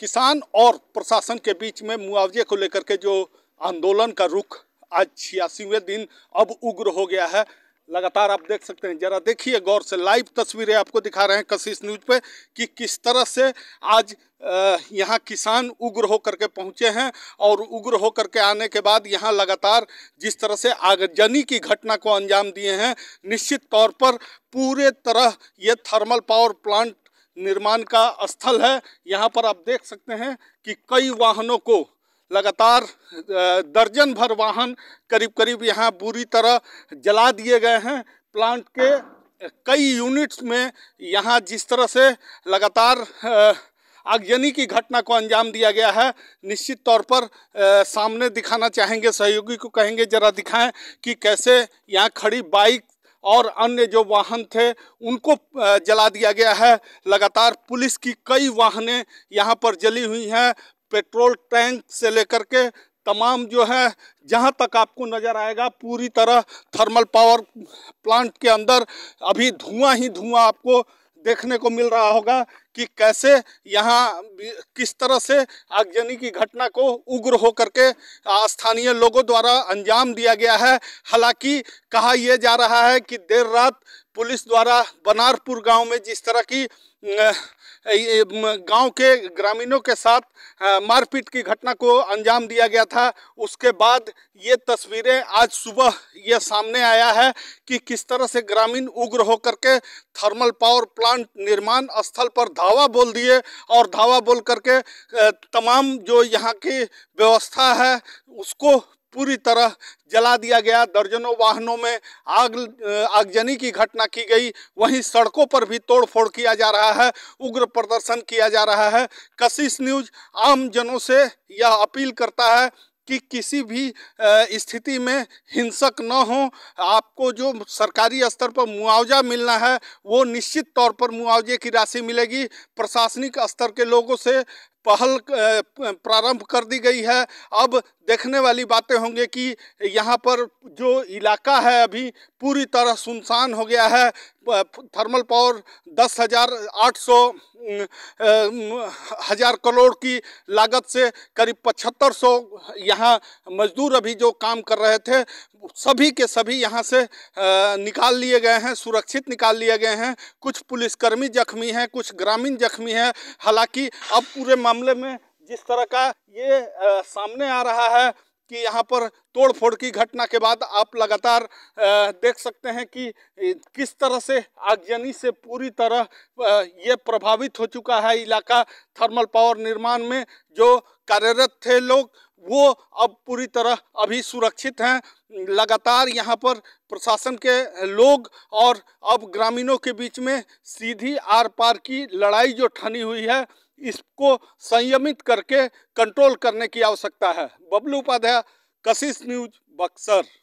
किसान और प्रशासन के बीच में मुआवजे को लेकर के जो आंदोलन का रुख आज छियासीवें दिन अब उग्र हो गया है लगातार आप देख सकते हैं जरा देखिए गौर से लाइव तस्वीरें आपको दिखा रहे हैं कशिश न्यूज पे कि किस तरह से आज यहाँ किसान उग्र होकर के पहुँचे हैं और उग्र होकर के आने के बाद यहाँ लगातार जिस तरह से आगजनी की घटना को अंजाम दिए हैं निश्चित तौर पर पूरे तरह ये थर्मल पावर प्लांट निर्माण का स्थल है यहाँ पर आप देख सकते हैं कि कई वाहनों को लगातार दर्जन भर वाहन करीब करीब यहाँ बुरी तरह जला दिए गए हैं प्लांट के कई यूनिट्स में यहाँ जिस तरह से लगातार आगजनी की घटना को अंजाम दिया गया है निश्चित तौर पर सामने दिखाना चाहेंगे सहयोगी को कहेंगे जरा दिखाएं कि कैसे यहाँ खड़ी बाइक और अन्य जो वाहन थे उनको जला दिया गया है लगातार पुलिस की कई वाहने यहाँ पर जली हुई हैं पेट्रोल टैंक से लेकर के तमाम जो है जहाँ तक आपको नज़र आएगा पूरी तरह थर्मल पावर प्लांट के अंदर अभी धुआं ही धुआं आपको देखने को मिल रहा होगा कि कैसे यहाँ किस तरह से आगजनी की घटना को उग्र होकर के स्थानीय लोगों द्वारा अंजाम दिया गया है हालांकि कहा यह जा रहा है कि देर रात पुलिस द्वारा बनारपुर गांव में जिस तरह की गांव के ग्रामीणों के साथ मारपीट की घटना को अंजाम दिया गया था उसके बाद ये तस्वीरें आज सुबह ये सामने आया है कि किस तरह से ग्रामीण उग्र होकर के थर्मल पावर प्लांट निर्माण स्थल पर धावा बोल दिए और धावा बोल करके तमाम जो यहाँ की व्यवस्था है उसको पूरी तरह जला दिया गया दर्जनों वाहनों में आग आगजनी की घटना की गई वहीं सड़कों पर भी तोड़फोड़ किया जा रहा है उग्र प्रदर्शन किया जा रहा है कशिश न्यूज आम जनों से यह अपील करता है कि किसी भी स्थिति में हिंसक न हो आपको जो सरकारी स्तर पर मुआवजा मिलना है वो निश्चित तौर पर मुआवजे की राशि मिलेगी प्रशासनिक स्तर के लोगों से पहल प्रारंभ कर दी गई है अब देखने वाली बातें होंगे कि यहाँ पर जो इलाका है अभी पूरी तरह सुनसान हो गया है थर्मल पावर दस हज़ार आठ सौ हज़ार करोड़ की लागत से करीब पचहत्तर सौ यहाँ मजदूर अभी जो काम कर रहे थे सभी के सभी यहाँ से निकाल लिए गए हैं सुरक्षित निकाल लिए गए हैं कुछ पुलिसकर्मी जख्मी हैं कुछ ग्रामीण जख्मी हैं हालांकि अब पूरे मामले में जिस तरह का ये आ, सामने आ रहा है कि यहाँ पर तोड़फोड़ की घटना के बाद आप लगातार देख सकते हैं कि किस तरह से आगजनी से पूरी तरह ये प्रभावित हो चुका है इलाका थर्मल पावर निर्माण में जो कार्यरत थे लोग वो अब पूरी तरह अभी सुरक्षित हैं लगातार यहाँ पर प्रशासन के लोग और अब ग्रामीणों के बीच में सीधी आर पार की लड़ाई जो ठनी हुई है इसको संयमित करके कंट्रोल करने की आवश्यकता है बबलू उपाध्याय कशिश न्यूज बक्सर